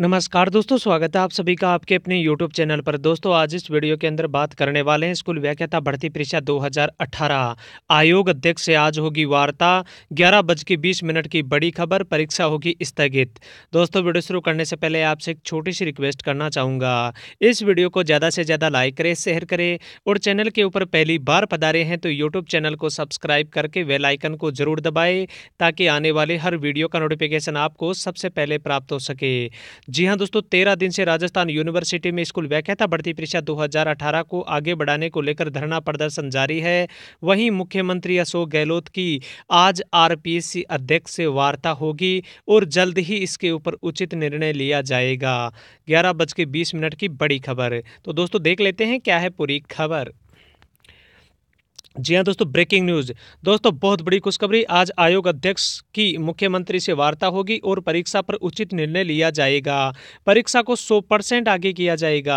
नमस्कार दोस्तों स्वागत है आप सभी का आपके अपने YouTube चैनल पर दोस्तों आज इस वीडियो के अंदर बात करने वाले हैं स्कूल व्याख्याता भर्ती परीक्षा 2018 आयोग अध्यक्ष से आज होगी वार्ता ग्यारह बज के बीस मिनट की बड़ी खबर परीक्षा होगी स्थगित दोस्तों वीडियो शुरू करने से पहले आपसे एक छोटी सी रिक्वेस्ट करना चाहूँगा इस वीडियो को ज़्यादा से ज़्यादा लाइक करें शेयर करें और चैनल के ऊपर पहली बार पधारे हैं तो यूट्यूब चैनल को सब्सक्राइब करके वेलाइकन को जरूर दबाएँ ताकि आने वाले हर वीडियो का नोटिफिकेशन आपको सबसे पहले प्राप्त हो सके जी हाँ दोस्तों तेरह दिन से राजस्थान यूनिवर्सिटी में स्कूल व्याख्याता भर्ती परीक्षा 2018 को आगे बढ़ाने को लेकर धरना प्रदर्शन जारी है वहीं मुख्यमंत्री अशोक गहलोत की आज आर अध्यक्ष से वार्ता होगी और जल्द ही इसके ऊपर उचित निर्णय लिया जाएगा ग्यारह बज के बीस मिनट की बड़ी खबर तो दोस्तों देख लेते हैं क्या है पूरी खबर जी हाँ दोस्तों ब्रेकिंग न्यूज दोस्तों बहुत बड़ी खुशखबरी आज आयोग अध्यक्ष की मुख्यमंत्री से वार्ता होगी और परीक्षा पर उचित निर्णय लिया जाएगा परीक्षा को 100 परसेंट आगे किया जाएगा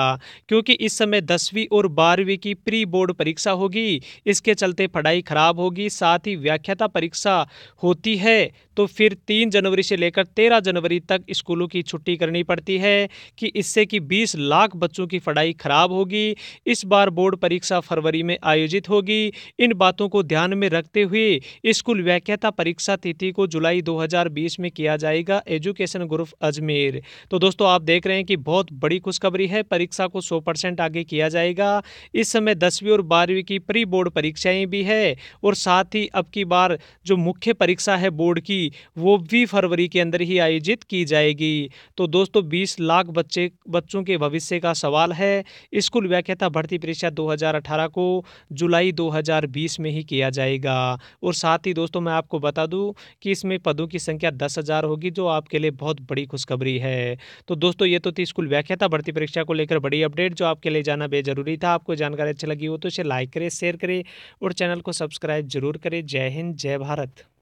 क्योंकि इस समय दसवीं और बारहवीं की प्री बोर्ड परीक्षा होगी इसके चलते पढ़ाई खराब होगी साथ ही व्याख्याता परीक्षा होती है तो फिर तीन जनवरी से लेकर तेरह जनवरी तक स्कूलों की छुट्टी करनी पड़ती है कि इससे कि बीस लाख बच्चों की पढ़ाई खराब होगी इस बार बोर्ड परीक्षा फरवरी में आयोजित होगी इन बातों को ध्यान में रखते हुए स्कूल व्याख्याता परीक्षा तिथि को जुलाई 2020 में किया जाएगा एजुकेशन ग्रुप अजमेर तो दोस्तों आप देख रहे हैं कि बहुत बड़ी खुशखबरी है परीक्षा को 100 परसेंट आगे किया जाएगा इस समय दसवीं और बारहवीं की प्री बोर्ड परीक्षाएं भी है और साथ ही अब की बार जो मुख्य परीक्षा है बोर्ड की वो भी फरवरी के अंदर ही आयोजित की जाएगी तो दोस्तों बीस लाख बच्चे बच्चों के भविष्य का सवाल है स्कूल व्याख्याता भर्ती परीक्षा 2018 को जुलाई 2000 2020 में ही किया जाएगा और साथ ही दोस्तों मैं आपको बता दूं कि इसमें पदों की संख्या दस हज़ार होगी जो आपके लिए बहुत बड़ी खुशखबरी है तो दोस्तों ये तो थी स्कूल व्याख्याता भर्ती परीक्षा को लेकर बड़ी अपडेट जो आपके लिए जाना बेजरूरी था आपको जानकारी अच्छी लगी हो तो इसे लाइक करें शेयर करें और चैनल को सब्सक्राइब जरूर करें जय हिंद जय भारत